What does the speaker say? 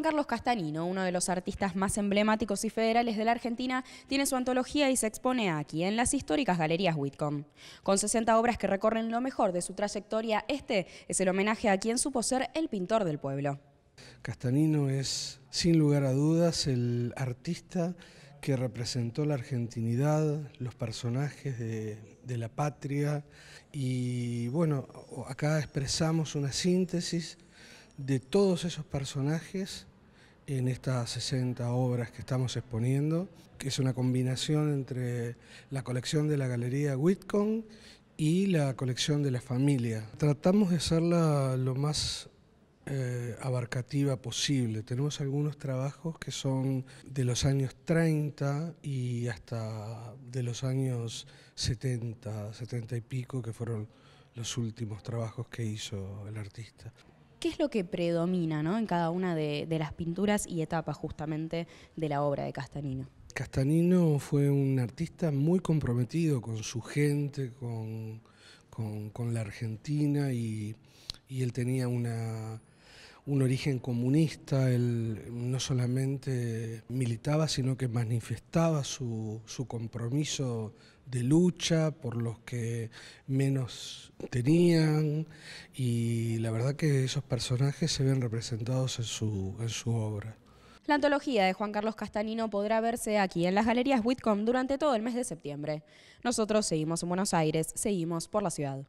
Juan Carlos Castanino, uno de los artistas más emblemáticos y federales de la Argentina, tiene su antología y se expone aquí, en las históricas galerías Whitcomb. Con 60 obras que recorren lo mejor de su trayectoria, este es el homenaje a quien supo ser el pintor del pueblo. Castanino es, sin lugar a dudas, el artista que representó la argentinidad, los personajes de, de, la patria y bueno, acá expresamos una síntesis de todos esos personajes en estas 60 obras que estamos exponiendo, que es una combinación entre la colección de la Galería Whitcomb y la colección de la familia. Tratamos de hacerla lo más eh, abarcativa posible. Tenemos algunos trabajos que son de los años 30 y hasta de los años 70, 70 y pico, que fueron los últimos trabajos que hizo el artista qué es lo que predomina en cada una de, las pinturas y etapas justamente de la obra de Castanino. Castanino fue un artista muy comprometido con su gente, con, con, la Argentina y, él tenía una, un origen comunista, él no solamente militaba, sino que manifestaba su, compromiso de lucha por los que menos tenían y la verdad que esos personajes se ven representados en su, en su obra. La antología de Juan Carlos Castanino podrá verse aquí en las galerías Whitcomb durante todo el mes de septiembre. Nosotros seguimos en Buenos Aires, seguimos por la ciudad.